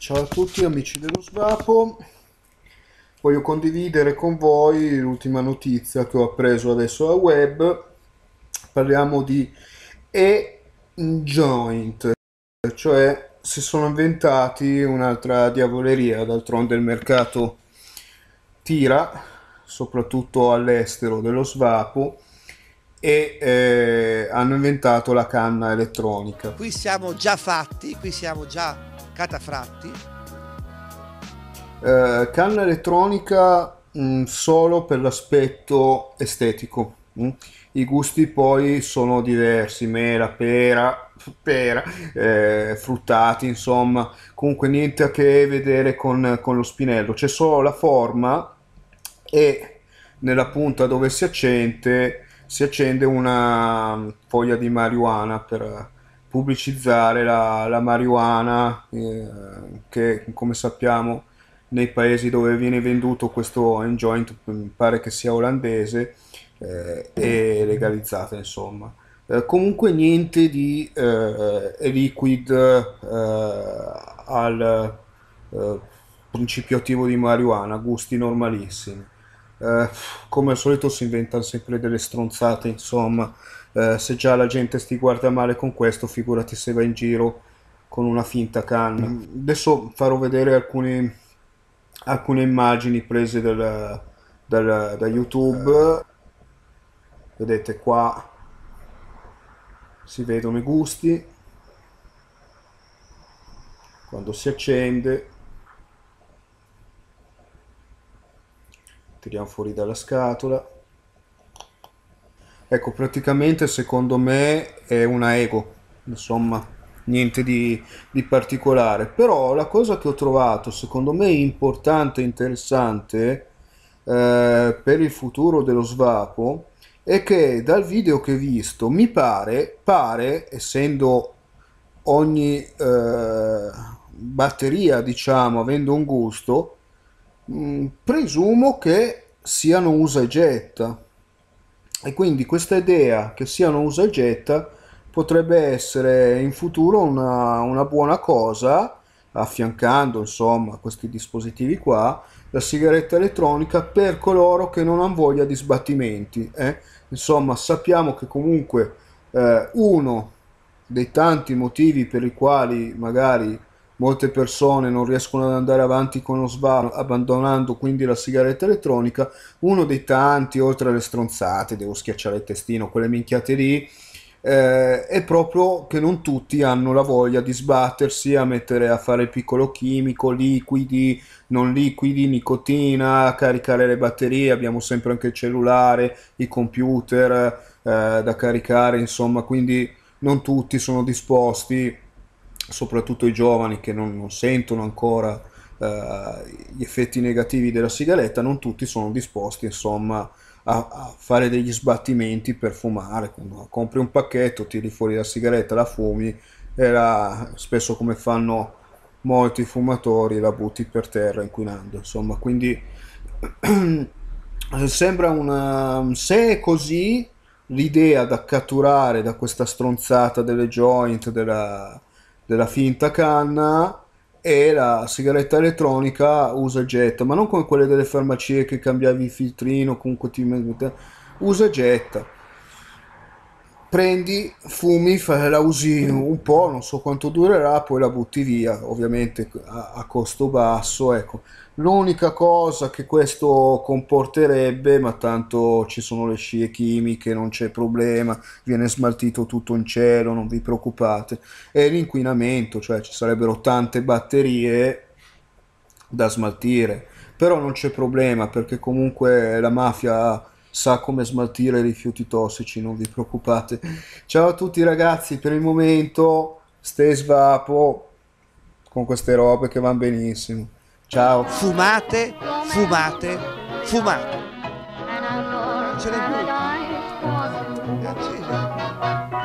Ciao a tutti amici dello svapo, voglio condividere con voi l'ultima notizia che ho appreso adesso a web, parliamo di e-joint, cioè si sono inventati un'altra diavoleria, d'altronde il mercato tira, soprattutto all'estero dello svapo, e eh, hanno inventato la canna elettronica. Qui siamo già fatti, qui siamo già Catafratti. Eh, canna elettronica mh, mm, solo per l'aspetto estetico. Mh. Mm. I gusti poi sono diversi, mela, pera, pera eh, fruttati, insomma, comunque niente a che vedere con, con lo spinello, c'è solo la forma e nella punta dove si accende, si accende una mm, foglia di marijuana per, pubblicizzare la, la marijuana eh, che come sappiamo nei paesi dove viene venduto questo joint mm, pare che sia olandese eh, è legalizzata insomma eh, comunque niente di eh, eh, liquid eh, al principio attivo di marijuana gusti normalissimi eh, come al solito si inventano sempre delle stronzate, insomma, eh, se già la gente ti guarda male con questo, figurati se va in giro con una finta canna. Adesso farò vedere alcune, alcune immagini prese dal, dal, da YouTube. Vedete qua si vedono i gusti quando si accende tiriamo fuori dalla scatola ecco praticamente secondo me è una ego insomma niente di, di particolare però la cosa che ho trovato secondo me importante e interessante eh, per il futuro dello svapo è che dal video che ho visto mi pare, pare essendo ogni eh, batteria diciamo avendo un gusto Mm, presumo che siano usa e getta e quindi questa idea che siano usa e getta potrebbe essere in futuro una, una buona cosa affiancando insomma questi dispositivi qua la sigaretta elettronica per coloro che non hanno voglia di sbattimenti eh? insomma sappiamo che comunque eh, uno dei tanti motivi per i quali magari Molte persone non riescono ad andare avanti con lo svago, abbandonando quindi la sigaretta elettronica. Uno dei tanti, oltre alle stronzate, devo schiacciare il testino, quelle minchiate lì, eh, è proprio che non tutti hanno la voglia di sbattersi a mettere a fare il piccolo chimico, liquidi, non liquidi, nicotina, caricare le batterie. Abbiamo sempre anche il cellulare, i computer eh, da caricare, insomma, quindi non tutti sono disposti soprattutto i giovani che non, non sentono ancora eh, gli effetti negativi della sigaretta, non tutti sono disposti insomma a, a fare degli sbattimenti per fumare. Quando compri un pacchetto, tiri fuori la sigaretta, la fumi, e la, spesso come fanno molti fumatori la butti per terra inquinando. Insomma, quindi sembra una... se è così l'idea da catturare da questa stronzata delle joint, della della finta canna e la sigaretta elettronica usa getta, ma non come quelle delle farmacie che cambiavi il filtrino, comunque ti metti usa getta prendi, fumi, la usi un po', non so quanto durerà, poi la butti via, ovviamente a, a costo basso. Ecco. L'unica cosa che questo comporterebbe, ma tanto ci sono le scie chimiche, non c'è problema, viene smaltito tutto in cielo, non vi preoccupate, è l'inquinamento, cioè ci sarebbero tante batterie da smaltire, però non c'è problema perché comunque la mafia sa come smaltire i rifiuti tossici, non vi preoccupate. Ciao a tutti ragazzi, per il momento stay svapo con queste robe che vanno benissimo. Ciao. Fumate, fumate, fumate. Non ce n'è più. È accesa.